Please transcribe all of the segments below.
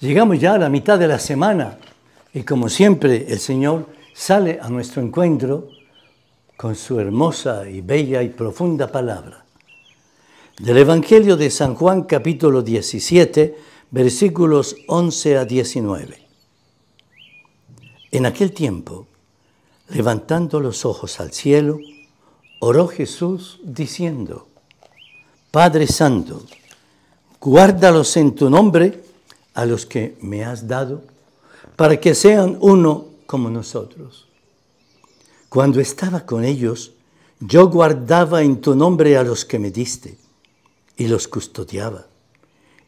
Llegamos ya a la mitad de la semana y como siempre el Señor sale a nuestro encuentro con su hermosa y bella y profunda palabra. Del Evangelio de San Juan capítulo 17, versículos 11 a 19. En aquel tiempo, levantando los ojos al cielo, oró Jesús diciendo, Padre Santo, guárdalos en tu nombre, a los que me has dado, para que sean uno como nosotros. Cuando estaba con ellos, yo guardaba en tu nombre a los que me diste y los custodiaba.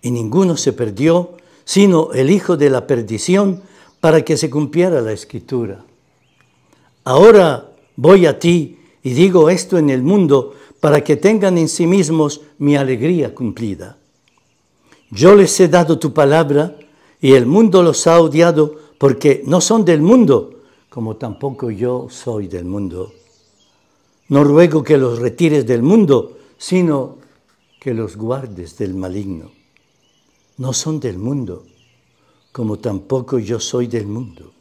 Y ninguno se perdió, sino el hijo de la perdición, para que se cumpliera la escritura. Ahora voy a ti y digo esto en el mundo para que tengan en sí mismos mi alegría cumplida. Yo les he dado tu palabra y el mundo los ha odiado porque no son del mundo, como tampoco yo soy del mundo. No ruego que los retires del mundo, sino que los guardes del maligno. No son del mundo, como tampoco yo soy del mundo.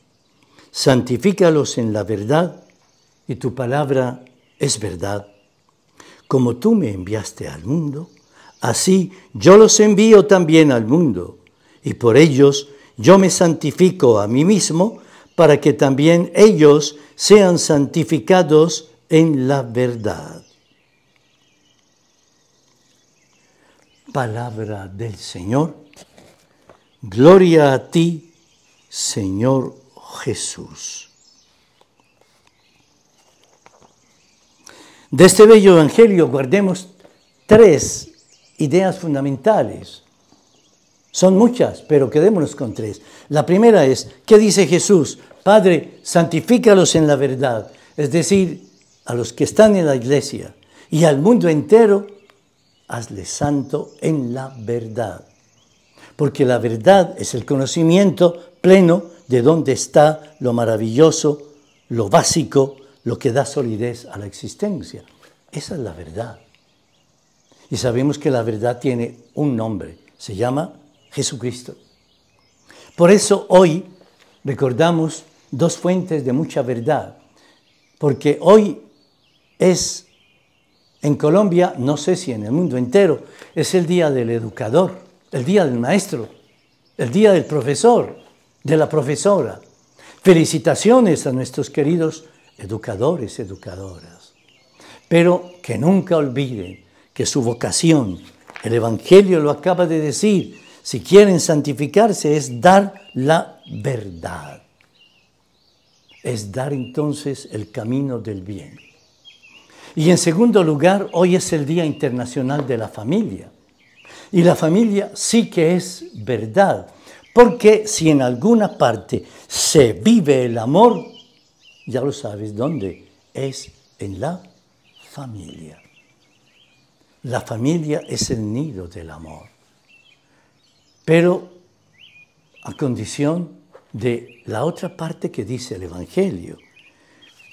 Santifícalos en la verdad, y tu palabra es verdad. Como tú me enviaste al mundo, Así yo los envío también al mundo, y por ellos yo me santifico a mí mismo, para que también ellos sean santificados en la verdad. Palabra del Señor. Gloria a ti, Señor Jesús. De este bello Evangelio guardemos tres ideas fundamentales. Son muchas, pero quedémonos con tres. La primera es, ¿qué dice Jesús? Padre, santifícalos en la verdad. Es decir, a los que están en la iglesia y al mundo entero, hazle santo en la verdad. Porque la verdad es el conocimiento pleno de dónde está lo maravilloso, lo básico, lo que da solidez a la existencia. Esa es la verdad y sabemos que la verdad tiene un nombre, se llama Jesucristo. Por eso hoy recordamos dos fuentes de mucha verdad, porque hoy es en Colombia, no sé si en el mundo entero, es el día del educador, el día del maestro, el día del profesor, de la profesora. Felicitaciones a nuestros queridos educadores, educadoras, pero que nunca olviden que su vocación, el Evangelio lo acaba de decir, si quieren santificarse es dar la verdad. Es dar entonces el camino del bien. Y en segundo lugar, hoy es el Día Internacional de la Familia. Y la familia sí que es verdad, porque si en alguna parte se vive el amor, ya lo sabes dónde, es en la familia. La familia es el nido del amor, pero a condición de la otra parte que dice el Evangelio.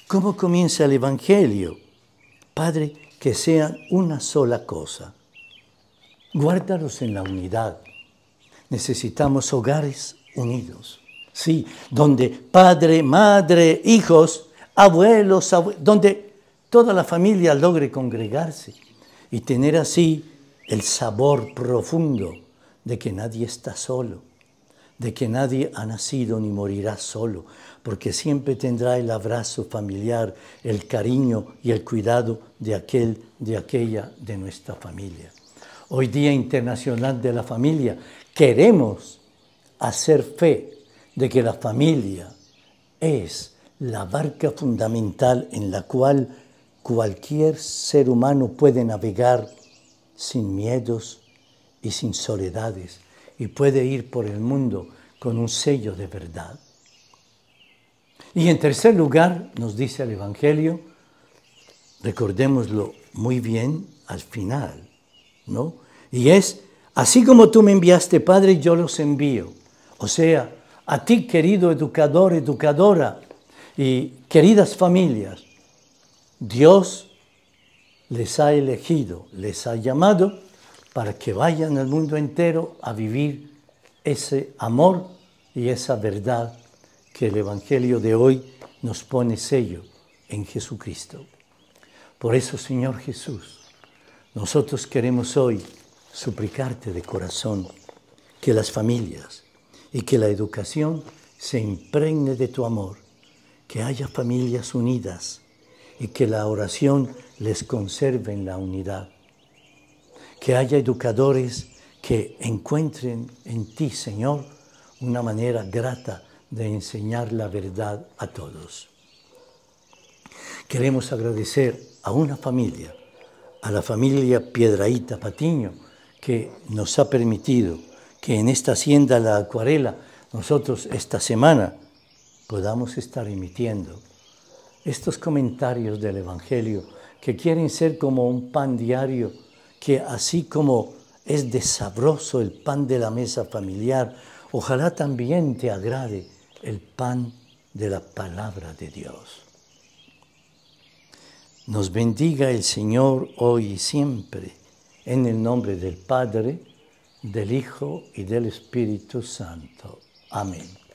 ¿Cómo comienza el Evangelio? Padre, que sean una sola cosa. Guárdalos en la unidad. Necesitamos hogares unidos, sí, donde padre, madre, hijos, abuelos, donde toda la familia logre congregarse y tener así el sabor profundo de que nadie está solo, de que nadie ha nacido ni morirá solo, porque siempre tendrá el abrazo familiar, el cariño y el cuidado de aquel, de aquella, de nuestra familia. Hoy Día Internacional de la Familia, queremos hacer fe de que la familia es la barca fundamental en la cual cualquier ser humano puede navegar sin miedos y sin soledades y puede ir por el mundo con un sello de verdad. Y en tercer lugar, nos dice el Evangelio, recordémoslo muy bien al final, ¿no? Y es, así como tú me enviaste, Padre, yo los envío. O sea, a ti, querido educador, educadora y queridas familias, Dios les ha elegido, les ha llamado para que vayan al mundo entero a vivir ese amor y esa verdad que el Evangelio de hoy nos pone sello en Jesucristo. Por eso, Señor Jesús, nosotros queremos hoy suplicarte de corazón que las familias y que la educación se impregne de tu amor, que haya familias unidas, y que la oración les conserve en la unidad. Que haya educadores que encuentren en ti, Señor, una manera grata de enseñar la verdad a todos. Queremos agradecer a una familia, a la familia Piedraíta Patiño, que nos ha permitido que en esta hacienda La Acuarela nosotros esta semana podamos estar emitiendo estos comentarios del Evangelio que quieren ser como un pan diario, que así como es desabroso el pan de la mesa familiar, ojalá también te agrade el pan de la palabra de Dios. Nos bendiga el Señor hoy y siempre, en el nombre del Padre, del Hijo y del Espíritu Santo. Amén.